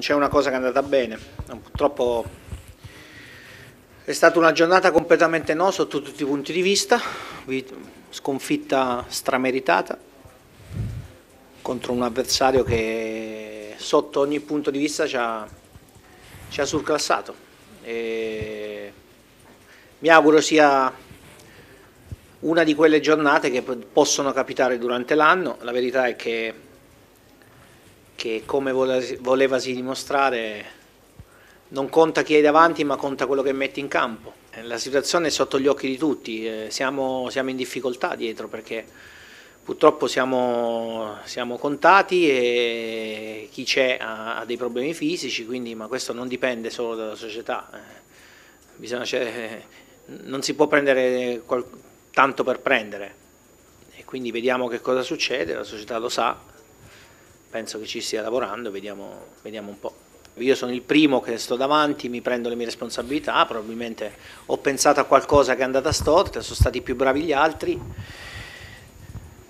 non c'è una cosa che è andata bene, purtroppo è stata una giornata completamente no sotto tutti i punti di vista, sconfitta strameritata contro un avversario che sotto ogni punto di vista ci ha, ci ha surclassato. E mi auguro sia una di quelle giornate che possono capitare durante l'anno, la verità è che che come volevasi dimostrare non conta chi hai davanti ma conta quello che metti in campo. Eh, la situazione è sotto gli occhi di tutti, eh, siamo, siamo in difficoltà dietro perché purtroppo siamo, siamo contati e chi c'è ha, ha, dei problemi fisici, quindi, ma questo non dipende solo dalla società, eh. Bisogna, cioè, non si può prendere tanto per prendere e quindi vediamo che cosa succede, la società lo sa penso che ci stia lavorando, vediamo, vediamo un po'. Io sono il primo che sto davanti, mi prendo le mie responsabilità, probabilmente ho pensato a qualcosa che è andata storta, sono stati più bravi gli altri.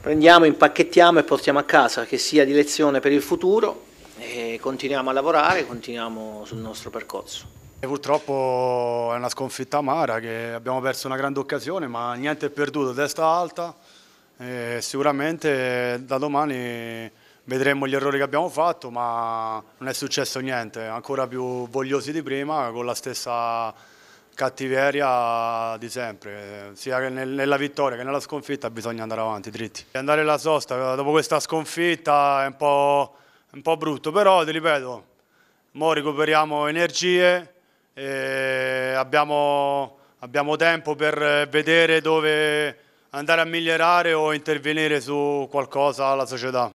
Prendiamo, impacchettiamo e portiamo a casa, che sia di lezione per il futuro e continuiamo a lavorare, continuiamo sul nostro percorso. E purtroppo è una sconfitta amara che abbiamo perso una grande occasione, ma niente è perduto, testa alta. E sicuramente da domani vedremo gli errori che abbiamo fatto, ma non è successo niente, ancora più vogliosi di prima, con la stessa cattiveria di sempre, sia nella vittoria che nella sconfitta bisogna andare avanti dritti. Andare alla sosta dopo questa sconfitta è un po', un po brutto, però ti ripeto, ora recuperiamo energie, abbiamo, abbiamo tempo per vedere dove andare a migliorare o intervenire su qualcosa alla società.